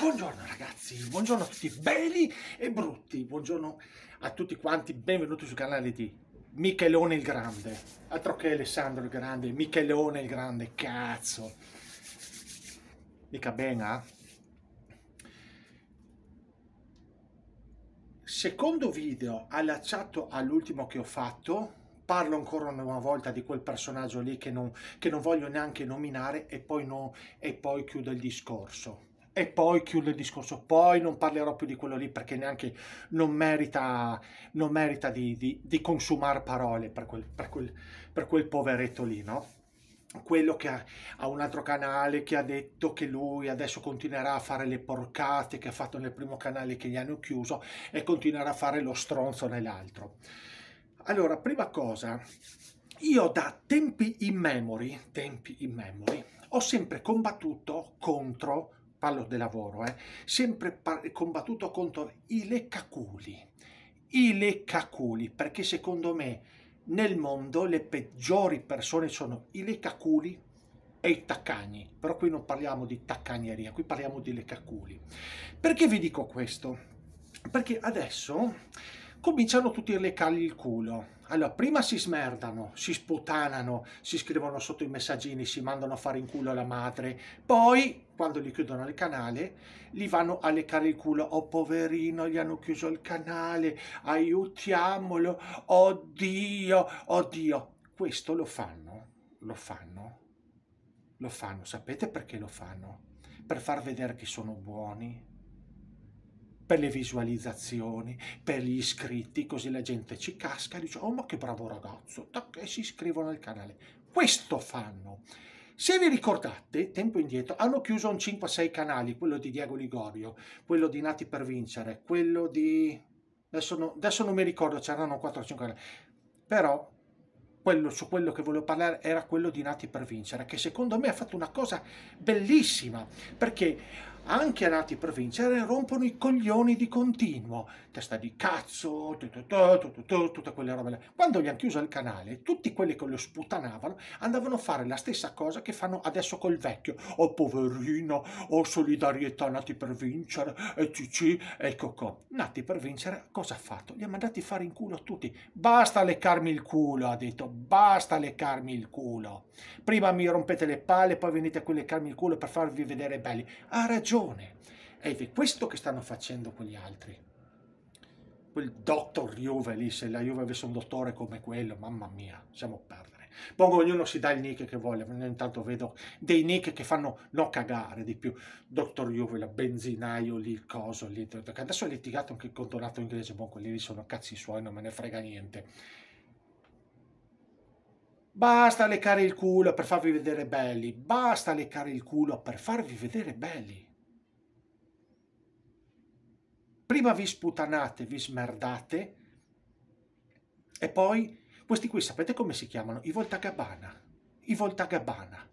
Buongiorno ragazzi, buongiorno a tutti belli e brutti, buongiorno a tutti quanti, benvenuti sul canale di Michelone il Grande, altro che Alessandro il Grande, Michelone il Grande, cazzo, mica bene, eh? Secondo video allacciato all'ultimo che ho fatto, parlo ancora una volta di quel personaggio lì che non, che non voglio neanche nominare e poi, no, e poi chiudo il discorso e poi chiudo il discorso. Poi non parlerò più di quello lì perché neanche non merita, non merita di, di, di consumare parole per quel, per, quel, per quel poveretto lì, no? quello che ha, ha, un altro canale che ha detto che lui adesso continuerà a fare le porcate che ha fatto nel primo canale che gli hanno chiuso e continuerà a fare lo stronzo nell'altro. Allora, prima cosa, io da tempi in memory, tempi in memory, ho sempre combattuto contro parlo del lavoro, eh, sempre combattuto contro i leccaculi. I leccaculi, perché secondo me nel mondo le peggiori persone sono i leccaculi e i taccagni. Però qui non parliamo di taccagneria, qui parliamo di leccaculi. Perché vi dico questo? Perché adesso cominciano tutti a leccargli il culo allora, prima si smerdano, si sputanano, si scrivono sotto i messaggini, si mandano a fare in culo la madre, poi quando li chiudono il canale, li vanno a leccare il culo. Oh poverino, gli hanno chiuso il canale, aiutiamolo, oddio, oddio. Questo lo fanno, lo fanno, lo fanno. Sapete perché lo fanno? Per far vedere che sono buoni, per le visualizzazioni, per gli iscritti, così la gente ci casca e dice oh ma che bravo ragazzo, e si iscrivono al canale. Questo fanno. Se vi ricordate, tempo indietro, hanno chiuso un 5-6 canali, quello di Diego Ligorio, quello di Nati per Vincere, quello di... Adesso, no, adesso non mi ricordo, c'erano 4-5 canali. Però quello, su quello che volevo parlare era quello di Nati per Vincere, che secondo me ha fatto una cosa bellissima, perché anche nati in provincia, rompono i coglioni di continuo, testa di cazzo, tutta quella roba là. Quando gli hanno chiuso il canale, tutti quelli che lo sputanavano andavano a fare la stessa cosa che fanno adesso col vecchio. Oh poverino, oh solidarietà nati per vincere, e cc, e cocò. Nati per vincere cosa ha fatto? Li ha mandati a fare in culo a tutti. Basta leccarmi il culo, ha detto, basta leccarmi il culo. Prima mi rompete le palle, poi venite qui a leccarmi il culo per farvi vedere belli. Ha ragione persone. Ed è questo che stanno facendo quegli altri. Quel dottor Juve lì, se la Juve avesse un dottore come quello, mamma mia, siamo a perdere. Poi ognuno si dà il nick che voglia, intanto vedo dei nick che fanno no cagare di più. Dottor Juve, la benzinaio lì, il coso lì. Adesso ha litigato anche il Donato Inglese, boh, quelli lì sono cazzi suoi, non me ne frega niente. Basta leccare il culo per farvi vedere belli, basta leccare il culo per farvi vedere belli prima vi sputanate, vi smerdate e poi questi qui sapete come si chiamano? I voltagabbana. I voltagabbana.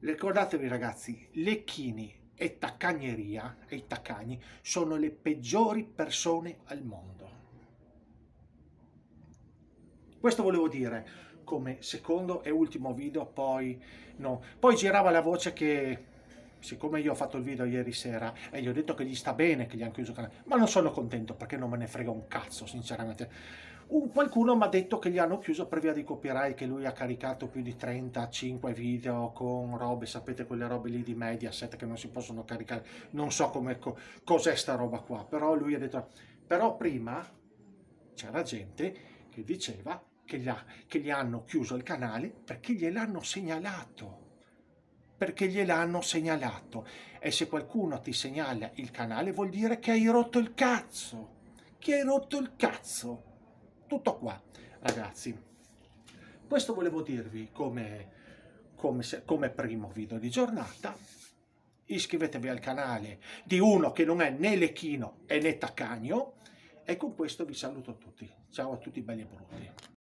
Ricordatevi ragazzi, lecchini e taccagneria e i taccagni sono le peggiori persone al mondo. Questo volevo dire come secondo e ultimo video, poi no. Poi girava la voce che siccome io ho fatto il video ieri sera e gli ho detto che gli sta bene che gli hanno chiuso il canale, ma non sono contento perché non me ne frega un cazzo, sinceramente. Un, qualcuno mi ha detto che gli hanno chiuso per via di copyright, che lui ha caricato più di 35 video con robe, sapete quelle robe lì di Mediaset che non si possono caricare, non so come, co, cos'è sta roba qua, però lui ha detto, però prima c'era gente che diceva che gli, ha, che gli hanno chiuso il canale perché gliel'hanno segnalato perché gliel'hanno segnalato. E se qualcuno ti segnala il canale vuol dire che hai rotto il cazzo. Che hai rotto il cazzo. Tutto qua, ragazzi. Questo volevo dirvi come, come, come primo video di giornata. Iscrivetevi al canale di uno che non è né lechino e né taccagno. E con questo vi saluto tutti. Ciao a tutti belli e brutti.